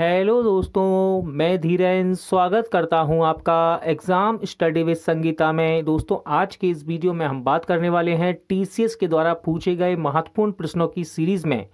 hello दोस्तों मैं धीरेन स्वागत करता हूं आपका एग्ज़ाम स्टडी विद संगीता में दोस्तों आज के इस वीडियो में हम बात करने वाले हैं टीसीएस के द्वारा पूछे गए महत्वपूर्ण प्रश्नों की सीरीज़ में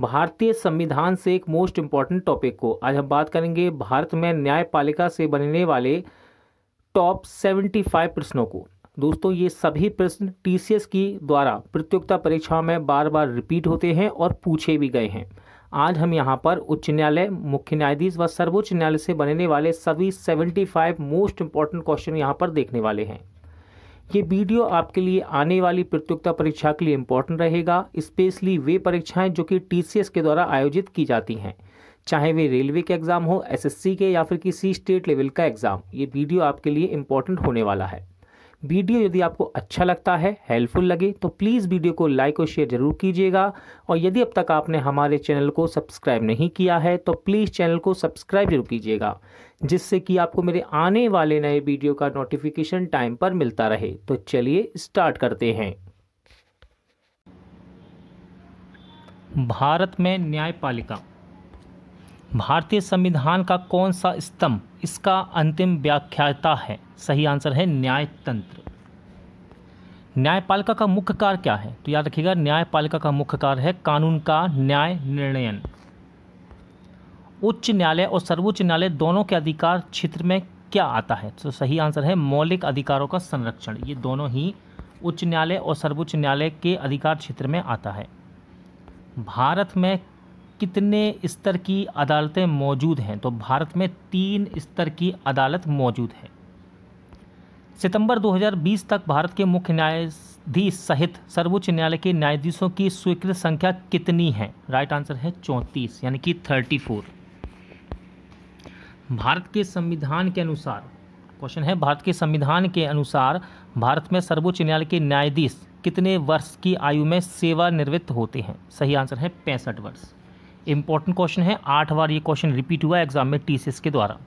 भारतीय संविधान से एक मोस्ट इम्पॉर्टेंट टॉपिक को आज हम बात करेंगे भारत में न्यायपालिका से बनने वाले टॉप सेवेंटी फाइव प्रश्नों को दोस्तों ये सभी प्रश्न टी की द्वारा प्रतियोगिता परीक्षाओं में बार बार रिपीट होते हैं और पूछे भी गए हैं आज हम यहाँ पर उच्च न्यायालय मुख्य न्यायाधीश व सर्वोच्च न्यायालय से बनने वाले सभी 75 मोस्ट इंपॉर्टेंट क्वेश्चन यहाँ पर देखने वाले हैं ये वीडियो आपके लिए आने वाली प्रतियोगिता परीक्षा के लिए इम्पोर्टेंट रहेगा स्पेशली वे परीक्षाएं जो कि टीसीएस के द्वारा आयोजित की जाती हैं चाहे वे रेलवे के एग्ज़ाम हो एसएससी के या फिर किसी स्टेट लेवल का एग्ज़ाम ये वीडियो आपके लिए इम्पोर्टेंट होने वाला है वीडियो यदि आपको अच्छा लगता है हेल्पफुल लगे तो प्लीज़ वीडियो को लाइक और शेयर ज़रूर कीजिएगा और यदि अब तक आपने हमारे चैनल को सब्सक्राइब नहीं किया है तो प्लीज़ चैनल को सब्सक्राइब जरूर कीजिएगा जिससे कि आपको मेरे आने वाले नए वीडियो का नोटिफिकेशन टाइम पर मिलता रहे तो चलिए स्टार्ट करते हैं भारत में न्यायपालिका भारतीय संविधान का कौन सा स्तंभ इसका अंतिम व्याख्याता है सही आंसर है न्यायतंत्र न्यायपालिका का मुख्य कार्य क्या है तो याद रखिएगा न्यायपालिका का मुख्य कार्य है कानून का न्याय निर्णयन उच्च न्यायालय और सर्वोच्च न्यायालय दोनों के अधिकार क्षेत्र में क्या आता है तो सही आंसर है मौलिक अधिकारों का संरक्षण ये दोनों ही उच्च न्यायालय और सर्वोच्च न्यायालय के अधिकार क्षेत्र में आता है भारत में कितने स्तर की अदालतें मौजूद हैं तो भारत में तीन स्तर की अदालत मौजूद है सितंबर 2020 तक भारत के मुख्य न्यायाधीश सहित सर्वोच्च न्यायालय के न्यायाधीशों की स्वीकृत संख्या कितनी है राइट आंसर है 34 यानी कि 34 भारत के संविधान के अनुसार क्वेश्चन है भारत के संविधान के अनुसार भारत में सर्वोच्च न्यायालय के न्यायाधीश कितने वर्ष की आयु में सेवानिवृत्त होते हैं सही आंसर है पैंसठ वर्ष इंपॉर्टेंट क्वेश्चन है आठ बार ये क्वेश्चन रिपीट हुआ एग्जाम में टी के द्वारा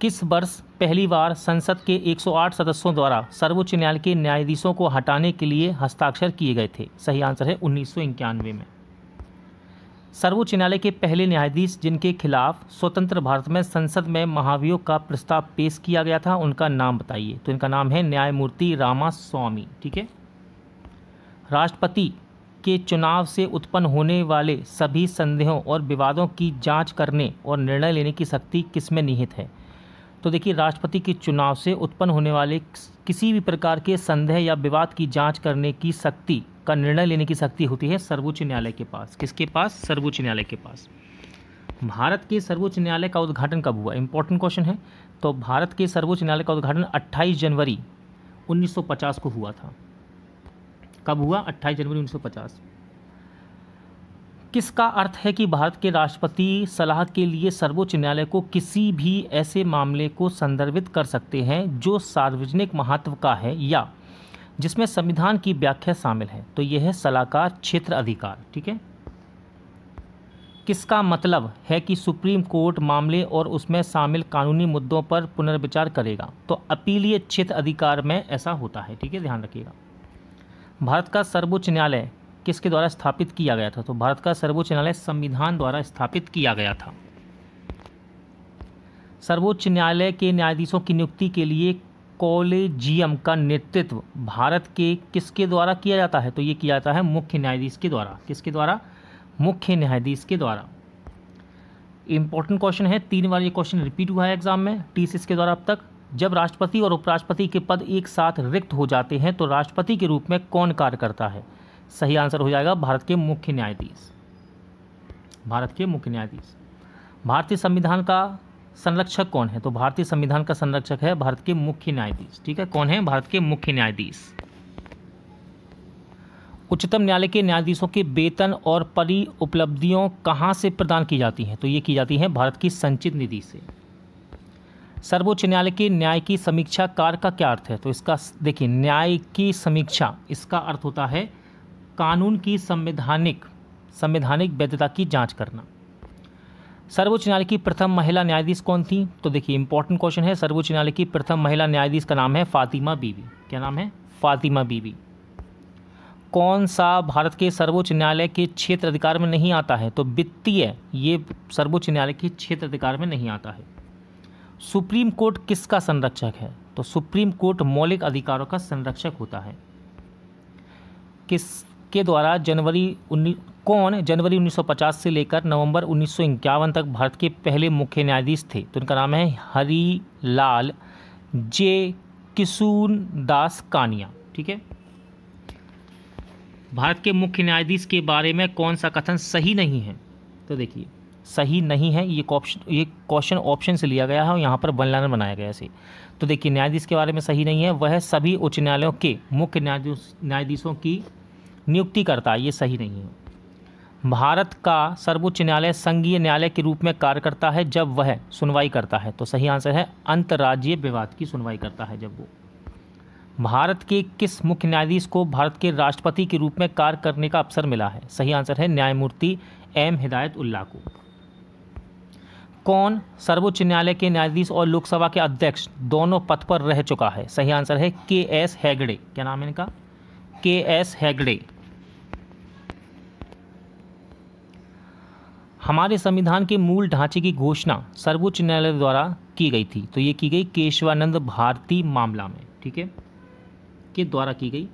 किस वर्ष पहली बार संसद के 108 सदस्यों द्वारा सर्वोच्च न्यायालय के न्यायाधीशों को हटाने के लिए हस्ताक्षर किए गए थे सही आंसर है उन्नीस में सर्वोच्च न्यायालय के पहले न्यायाधीश जिनके खिलाफ स्वतंत्र भारत में संसद में महाभियोग का प्रस्ताव पेश किया गया था उनका नाम बताइए तो इनका नाम है न्यायमूर्ति रामा ठीक है राष्ट्रपति के चुनाव से उत्पन्न होने वाले सभी संदेहों और विवादों की जांच करने और निर्णय लेने की शक्ति किसमें निहित है तो देखिए राष्ट्रपति के चुनाव से उत्पन्न होने वाले किसी भी प्रकार के संदेह या विवाद की जांच करने की शक्ति का निर्णय लेने की शक्ति होती है सर्वोच्च न्यायालय के पास किसके पास सर्वोच्च न्यायालय के पास भारत के सर्वोच्च न्यायालय का उद्घाटन कब हुआ इंपॉर्टेंट क्वेश्चन है तो भारत के सर्वोच्च न्यायालय का उद्घाटन 28 जनवरी 1950 को हुआ था कब हुआ 28 जनवरी 1950 किसका अर्थ है कि भारत के राष्ट्रपति सलाह के लिए सर्वोच्च न्यायालय को किसी भी ऐसे मामले को संदर्भित कर सकते हैं जो सार्वजनिक महत्व का है या जिसमें संविधान की व्याख्या शामिल है तो यह है सलाहकार क्षेत्र अधिकार ठीक है किसका मतलब है कि सुप्रीम कोर्ट मामले और उसमें शामिल कानूनी मुद्दों पर पुनर्विचार करेगा तो अपीलीय क्षेत्र अधिकार में ऐसा होता है ठीक है ध्यान रखिएगा भारत का सर्वोच्च न्यायालय किसके द्वारा स्थापित किया गया था तो भारत का सर्वोच्च न्यायालय संविधान द्वारा स्थापित किया गया था सर्वोच्च न्यायालय के न्यायाधीशों की नियुक्ति के लिए कॉलेजियम का नेतृत्व भारत के किसके द्वारा किया जाता है तो ये किया जाता है मुख्य न्यायाधीश के द्वारा किसके द्वारा मुख्य न्यायाधीश के द्वारा इंपॉर्टेंट क्वेश्चन है तीन बार ये क्वेश्चन रिपीट हुआ है एग्जाम में टीसीएस के द्वारा अब तक जब राष्ट्रपति और उपराष्ट्रपति के पद एक साथ रिक्त हो जाते हैं तो राष्ट्रपति के रूप में कौन कार्य करता है सही आंसर हो जाएगा भारत के मुख्य न्यायाधीश भारत के मुख्य न्यायाधीश भारतीय संविधान का संरक्षक कौन है तो भारतीय संविधान का संरक्षक है भारत के मुख्य न्यायाधीश ठीक है कौन है भारत के मुख्य न्यायाधीश उच्चतम न्यायालय के न्यायाधीशों के वेतन और परि उपलब्धियों कहाँ से प्रदान की जाती हैं तो ये की जाती हैं भारत की संचित निधि से सर्वोच्च न्यायालय के न्याय की समीक्षा कार का क्या अर्थ है तो इसका देखिए न्याय की समीक्षा इसका अर्थ होता है कानून की संवैधानिक संवैधानिक वैधता की जांच करना सर्वोच्च न्यायालय की प्रथम महिला न्यायाधीश कौन थी तो देखिए इंपॉर्टेंट क्वेश्चन है सर्वोच्च न्यायालय की प्रथम महिला न्यायाधीश का नाम है फातिमा बीवी क्या नाम है फातिमा बीवी कौन सा भारत के सर्वोच्च न्यायालय के क्षेत्र अधिकार में नहीं आता है तो वित्तीय ये सर्वोच्च न्यायालय के क्षेत्र अधिकार में नहीं आता है सुप्रीम कोर्ट किसका संरक्षक है तो सुप्रीम कोर्ट मौलिक अधिकारों का संरक्षक होता है किस के द्वारा जनवरी उन्नीस कौन जनवरी 1950 से लेकर नवंबर उन्नीस तक भारत के पहले मुख्य न्यायाधीश थे तो उनका नाम है हरी लाल जे किशुन दास कानिया ठीक है भारत के मुख्य न्यायाधीश के बारे में कौन सा कथन सही नहीं है तो देखिए सही नहीं है ये ऑप्शन ये क्वेश्चन ऑप्शन से लिया गया है और यहाँ पर वन लाइनर बनाया गया है तो देखिए न्यायाधीश के बारे में सही नहीं है वह सभी उच्च न्यायालयों के मुख्य न्यायाधीश न्यायाधीशों की नियुक्ति करता है ये सही नहीं है भारत का सर्वोच्च न्यायालय संघीय न्यायालय के रूप में कार्य करता है जब वह सुनवाई करता है तो सही आंसर है अंतर्राज्यीय विवाद की सुनवाई करता है जब वो भारत के किस मुख्य न्यायाधीश को भारत के राष्ट्रपति के रूप में कार्य करने का अवसर मिला है सही आंसर है न्यायमूर्ति एम हिदायत उल्ला को कौन सर्वोच्च न्यायालय के न्यायाधीश और लोकसभा के अध्यक्ष दोनों पद पर रह चुका है सही आंसर है के एस हैगड़े क्या नाम है इनका के एस हैगड़े हमारे संविधान के मूल ढांचे की घोषणा सर्वोच्च न्यायालय द्वारा की गई थी तो ये की गई केशवानंद भारती मामला में ठीक है के द्वारा की गई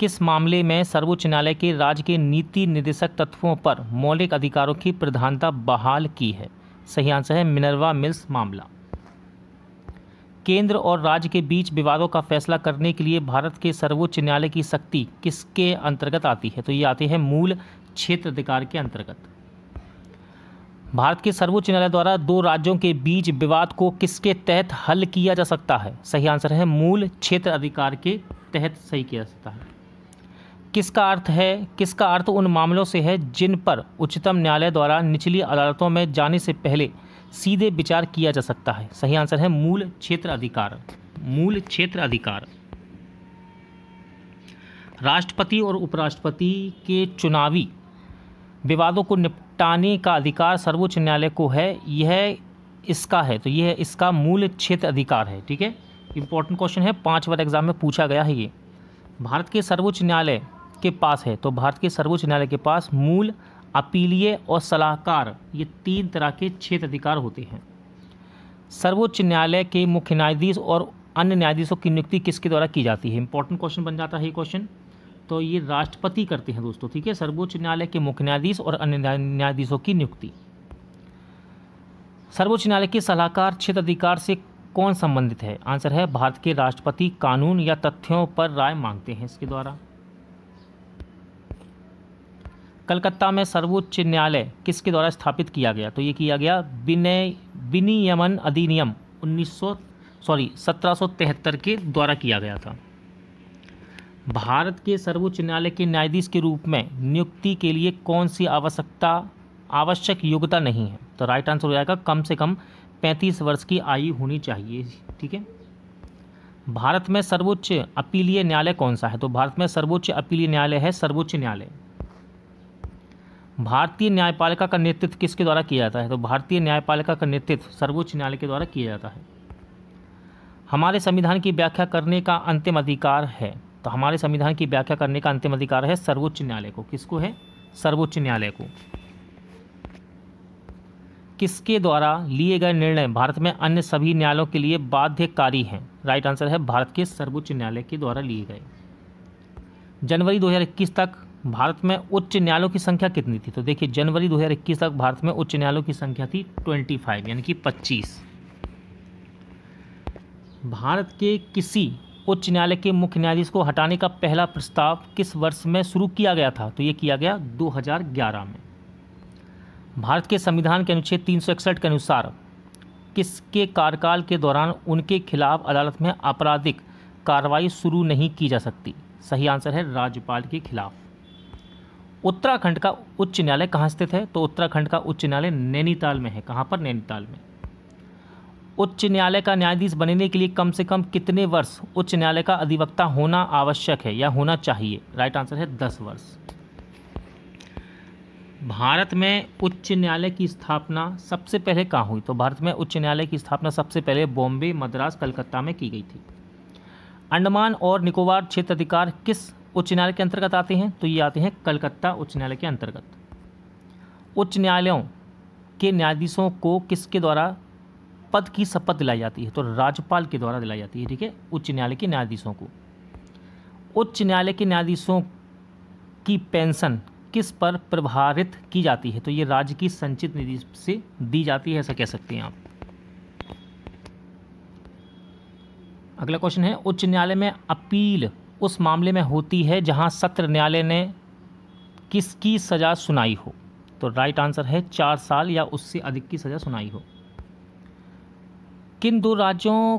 किस मामले में सर्वोच्च न्यायालय के राज्य के नीति निर्देशक तत्वों पर मौलिक अधिकारों की प्रधानता बहाल की है सही आंसर है मिनरवा मिल्स मामला केंद्र और राज्य के बीच विवादों का फैसला करने के लिए भारत के सर्वोच्च न्यायालय की शक्ति किसके अंतर्गत आती है तो ये आती है मूल क्षेत्र अधिकार के अंतर्गत भारत के सर्वोच्च न्यायालय द्वारा दो राज्यों के बीच विवाद को किसके तहत हल किया जा सकता है सही आंसर है मूल क्षेत्र अधिकार के तहत सही किया जा सकता है किसका अर्थ है किसका अर्थ उन मामलों से है जिन पर उच्चतम न्यायालय द्वारा निचली अदालतों में जाने से पहले सीधे विचार किया जा सकता है सही आंसर है मूल क्षेत्र अधिकार मूल क्षेत्र अधिकार राष्ट्रपति और उपराष्ट्रपति के चुनावी विवादों को निपटाने का अधिकार सर्वोच्च न्यायालय को है यह इसका है तो यह इसका मूल क्षेत्र अधिकार है ठीक है इंपॉर्टेंट क्वेश्चन है पाँच बार एग्जाम में पूछा गया है ये भारत के सर्वोच्च न्यायालय के पास है तो भारत के सर्वोच्च न्यायालय के पास मूल अपीलीय और सलाहकार ये तीन तरह के क्षेत्र अधिकार होते हैं सर्वोच्च न्यायालय के मुख्य न्यायाधीश और अन्य न्यायाधीशों की नियुक्ति किसके द्वारा की जाती है इंपॉर्टेंट क्वेश्चन बन जाता है ये क्वेश्चन तो ये राष्ट्रपति करते हैं दोस्तों ठीक है सर्वोच्च न्यायालय के मुख्य न्यायाधीश और अन्य न्यायाधीशों की नियुक्ति सर्वोच्च न्यायालय के सलाहकार क्षेत्र अधिकार से कौन संबंधित है आंसर है भारत के राष्ट्रपति कानून या तथ्यों पर राय मांगते हैं इसके द्वारा कलकत्ता में सर्वोच्च न्यायालय किसके द्वारा स्थापित किया गया तो ये किया गया विनय विनियमन अधिनियम 1900 सॉरी 1773 के द्वारा किया गया था भारत के सर्वोच्च न्यायालय के न्यायाधीश के रूप में नियुक्ति के लिए कौन सी आवश्यकता आवश्यक योग्यता नहीं है तो राइट आंसर हो जाएगा कम से कम पैंतीस वर्ष की आयु होनी चाहिए ठीक है भारत में सर्वोच्च अपीलीय न्यायालय कौन सा है तो भारत में सर्वोच्च अपीलीय न्यायालय है सर्वोच्च न्यायालय भारतीय न्यायपालिका का नेतृत्व किसके द्वारा किया जाता है तो भारतीय न्यायपालिका का नेतृत्व सर्वोच्च न्यायालय के द्वारा किया जाता है हमारे संविधान की व्याख्या करने का अंतिम अधिकार है तो हमारे संविधान की व्याख्या करने का अंतिम अधिकार है सर्वोच्च न्यायालय को किसको है सर्वोच्च न्यायालय को किसके द्वारा लिए गए निर्णय भारत में अन्य सभी न्यायालयों के लिए बाध्यकारी हैं राइट आंसर है भारत के सर्वोच्च न्यायालय के द्वारा लिए गए जनवरी 2021 तक भारत में उच्च न्यायालयों की संख्या कितनी थी तो देखिए जनवरी 2021 तक भारत में उच्च न्यायालयों की संख्या थी 25 यानी कि 25 भारत के किसी उच्च न्यायालय के मुख्य न्यायाधीश को हटाने का पहला प्रस्ताव किस वर्ष में शुरू किया गया था तो ये किया गया 2011 में भारत के संविधान के अनुच्छेद तीन के अनुसार किसके कार्यकाल के दौरान उनके खिलाफ अदालत में आपराधिक कार्रवाई शुरू नहीं की जा सकती सही आंसर है राज्यपाल के खिलाफ उत्तराखंड का उच्च न्यायालय कहाँ स्थित है तो उत्तराखंड का उच्च न्यायालय नैनीताल में है कहाँ पर नैनीताल में उच्च न्यायालय का न्यायाधीश बनने के लिए कम से कम कितने वर्ष उच्च न्यायालय का अधिवक्ता होना आवश्यक है या होना चाहिए राइट आंसर है दस वर्ष भारत में उच्च न्यायालय की स्थापना सबसे पहले कहाँ हुई तो भारत में उच्च न्यायालय की स्थापना सबसे पहले बॉम्बे मद्रास कलकत्ता में की गई थी अंडमान और निकोबार क्षेत्र अधिकार किस उच्च न्यायालय के अंतर्गत आते हैं तो ये आते हैं कलकत्ता उच्च न्यायालय के अंतर्गत उच्च न्यायालयों के न्यायाधीशों को किसके द्वारा पद की शपथ दिलाई जाती है तो राज्यपाल के द्वारा दिलाई जाती है ठीक है उच्च न्यायालय के न्यायाधीशों को उच्च न्यायालय के न्यायाधीशों की पेंशन किस पर प्रभारित की जाती है तो ये राज्य की संचित निधि से दी जाती है ऐसा कह सकते हैं आप अगला क्वेश्चन है उच्च न्यायालय में अपील उस मामले में होती है जहां सत्र न्यायालय ने किसकी सज़ा सुनाई हो तो राइट आंसर है चार साल या उससे अधिक की सज़ा सुनाई हो किन दो राज्यों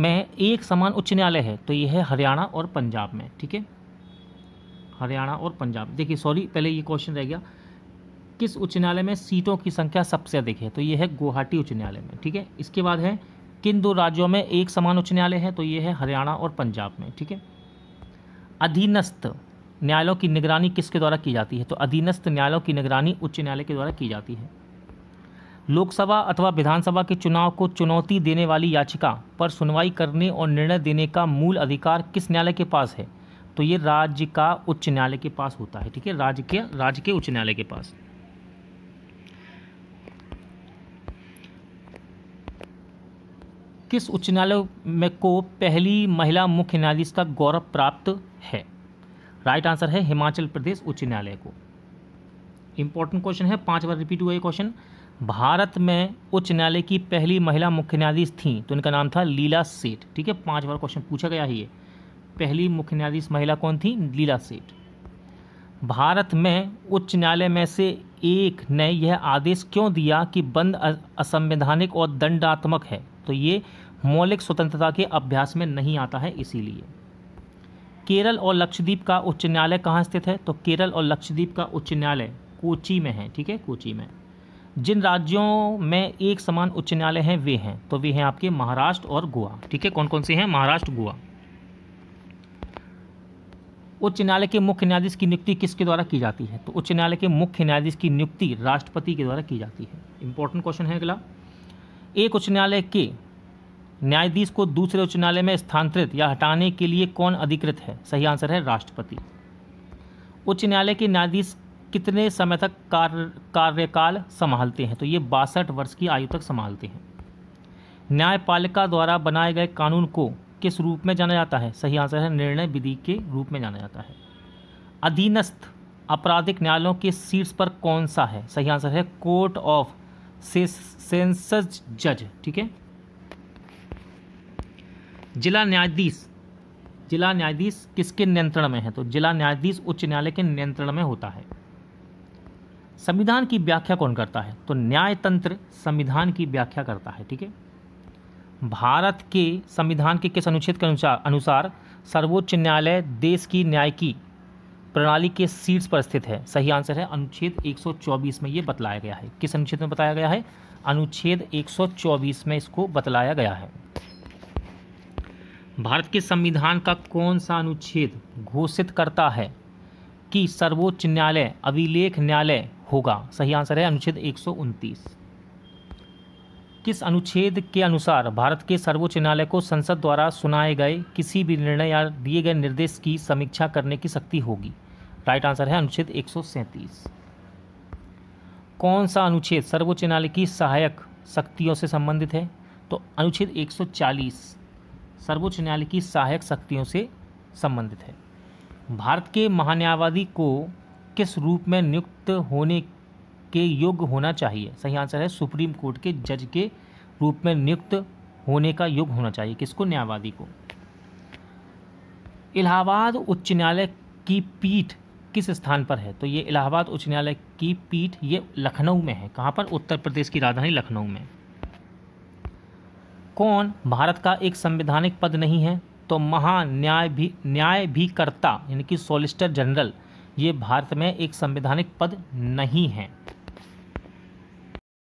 में एक समान उच्च न्यायालय है तो यह है हरियाणा और पंजाब में ठीक है हरियाणा और पंजाब देखिए सॉरी पहले ये क्वेश्चन रह गया किस उच्च न्यायालय में सीटों की संख्या सबसे अधिक है तो यह है गुवाहाटी उच्च न्यायालय में ठीक है इसके बाद है किन दो राज्यों में एक समान उच्च न्यायालय है तो ये है हरियाणा और पंजाब में ठीक है अधीनस्थ न्यायालयों की निगरानी किसके द्वारा की जाती है तो अधीनस्थ न्यायालयों की निगरानी उच्च न्यायालय के द्वारा की जाती है लोकसभा अथवा विधानसभा के चुनाव को चुनौती देने वाली याचिका पर सुनवाई करने और निर्णय देने का मूल अधिकार किस न्यायालय के पास है तो ये राज्य का उच्च न्यायालय के पास होता है ठीक है राज्य के राज्य के उच्च न्यायालय के पास किस उच्च न्यायालय में को पहली महिला मुख्य न्यायाधीश का गौरव प्राप्त है राइट आंसर है हिमाचल प्रदेश उच्च न्यायालय को इंपॉर्टेंट क्वेश्चन है पांच बार रिपीट हुआ ये क्वेश्चन भारत में उच्च न्यायालय की पहली महिला मुख्य न्यायाधीश थी तो इनका नाम था लीला सेठ ठीक है पांच बार क्वेश्चन पूछा गया है पहली मुख्य न्यायाधीश महिला कौन थी लीला सेठ भारत में उच्च न्यायालय में से एक ने यह आदेश क्यों दिया कि बंद असंवैधानिक और दंडात्मक है तो ये मौलिक स्वतंत्रता के अभ्यास में नहीं आता है इसीलिए केरल और लक्षद्वीप का उच्च न्यायालय कहाँ स्थित है तो केरल और लक्षद्वीप का उच्च न्यायालय कोची में है ठीक है कोची में जिन राज्यों में एक समान उच्च न्यायालय हैं वे हैं तो वे हैं आपके महाराष्ट्र और गोवा ठीक है कौन कौन से हैं महाराष्ट्र गोवा उच्च न्यायालय के मुख्य न्यायाधीश की नियुक्ति किसके द्वारा की जाती है तो उच्च न्यायालय के मुख्य न्यायाधीश की नियुक्ति राष्ट्रपति के द्वारा की जाती है इंपॉर्टेंट क्वेश्चन है अगला एक उच्च न्यायालय के न्यायाधीश को दूसरे उच्च न्यायालय में स्थानांतरित या हटाने के लिए कौन अधिकृत है सही आंसर है राष्ट्रपति उच्च न्यायालय के न्यायाधीश कितने समय तक कार्य कार्यकाल संभालते हैं तो ये बासठ वर्ष की आयु तक संभालते हैं न्यायपालिका द्वारा बनाए गए कानून को किस रूप में जाना जाता है सही आंसर है निर्णय विधि के रूप में जाना जाता है अधीनस्थ आपराधिक न्यायालयों के सीट्स पर कौन सा है सही आंसर है कोर्ट ऑफ सेंस जज ठीक है जिला न्यायाधीश जिला न्यायाधीश किसके नियंत्रण में है तो जिला न्यायाधीश उच्च न्यायालय के नियंत्रण में होता है संविधान की व्याख्या कौन करता है तो न्यायतंत्र संविधान की व्याख्या करता है ठीक है भारत के संविधान के किस अनुच्छेद के अनुसार अनुसार सर्वोच्च न्यायालय देश की न्याय की प्रणाली के सीट्स पर स्थित है सही आंसर है अनुच्छेद 124 में ये बतलाया गया है किस अनुच्छेद में बताया गया है अनुच्छेद 124 में इसको बतलाया गया है भारत के संविधान का कौन सा अनुच्छेद घोषित करता है कि सर्वोच्च न्यायालय अभिलेख न्यायालय होगा सही आंसर है अनुच्छेद एक किस अनुच्छेद के अनुसार भारत के सर्वोच्च न्यायालय को संसद द्वारा सुनाए गए किसी भी निर्णय या दिए गए निर्देश की समीक्षा करने की शक्ति होगी राइट आंसर है अनुच्छेद एक कौन सा अनुच्छेद सर्वोच्च न्यायालय की सहायक शक्तियों से संबंधित है तो अनुच्छेद 140 सर्वोच्च न्यायालय की सहायक शक्तियों से संबंधित है भारत के महान्यायवादी को किस रूप में नियुक्त होने के योग्य होना चाहिए सही आंसर है सुप्रीम कोर्ट के जज के रूप में नियुक्त होने का योग्य होना चाहिए किसको न्यायवादी को इलाहाबाद उच्च न्यायालय की पीठ किस स्थान पर है तो ये इलाहाबाद उच्च न्यायालय की पीठ ये लखनऊ में है कहाँ पर उत्तर प्रदेश की राजधानी लखनऊ में कौन भारत का एक संवैधानिक पद नहीं है तो महान्याय भी न्याय भी करता यानी कि सॉलिसिटर जनरल ये भारत में एक संवैधानिक पद नहीं है